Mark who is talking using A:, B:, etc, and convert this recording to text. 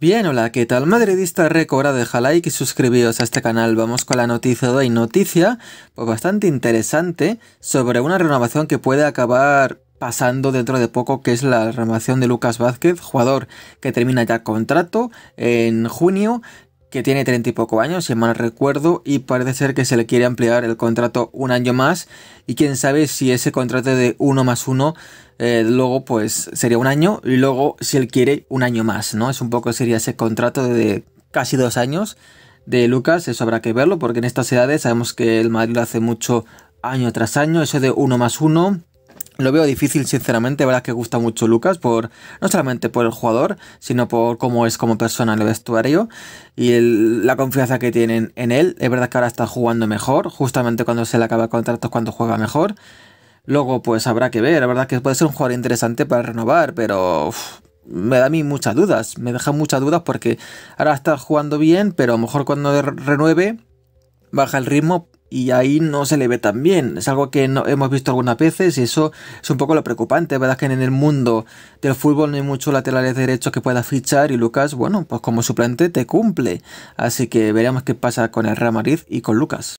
A: Bien, hola, ¿qué tal? Madridista recobra, deja like y suscribíos a este canal. Vamos con la noticia de hoy. Noticia pues, bastante interesante sobre una renovación que puede acabar pasando dentro de poco, que es la renovación de Lucas Vázquez, jugador que termina ya contrato en junio que tiene treinta y poco años, si mal recuerdo, y parece ser que se le quiere ampliar el contrato un año más, y quién sabe si ese contrato de uno más uno, eh, luego pues sería un año, y luego si él quiere un año más, ¿no? Es un poco, sería ese contrato de casi dos años de Lucas, eso habrá que verlo, porque en estas edades sabemos que el Madrid lo hace mucho año tras año, eso de uno más uno, lo veo difícil, sinceramente. La verdad que gusta mucho Lucas, por no solamente por el jugador, sino por cómo es como persona en el vestuario y la confianza que tienen en él. Es verdad que ahora está jugando mejor, justamente cuando se le acaba el contrato cuando juega mejor. Luego, pues habrá que ver. La verdad que puede ser un jugador interesante para renovar, pero me da a mí muchas dudas. Me deja muchas dudas porque ahora está jugando bien, pero a lo mejor cuando renueve baja el ritmo y ahí no se le ve tan bien. Es algo que no hemos visto algunas veces y eso es un poco lo preocupante, ¿verdad? Que en el mundo del fútbol no hay muchos laterales derechos que pueda fichar y Lucas, bueno, pues como suplente te cumple. Así que veremos qué pasa con el Real Madrid y con Lucas.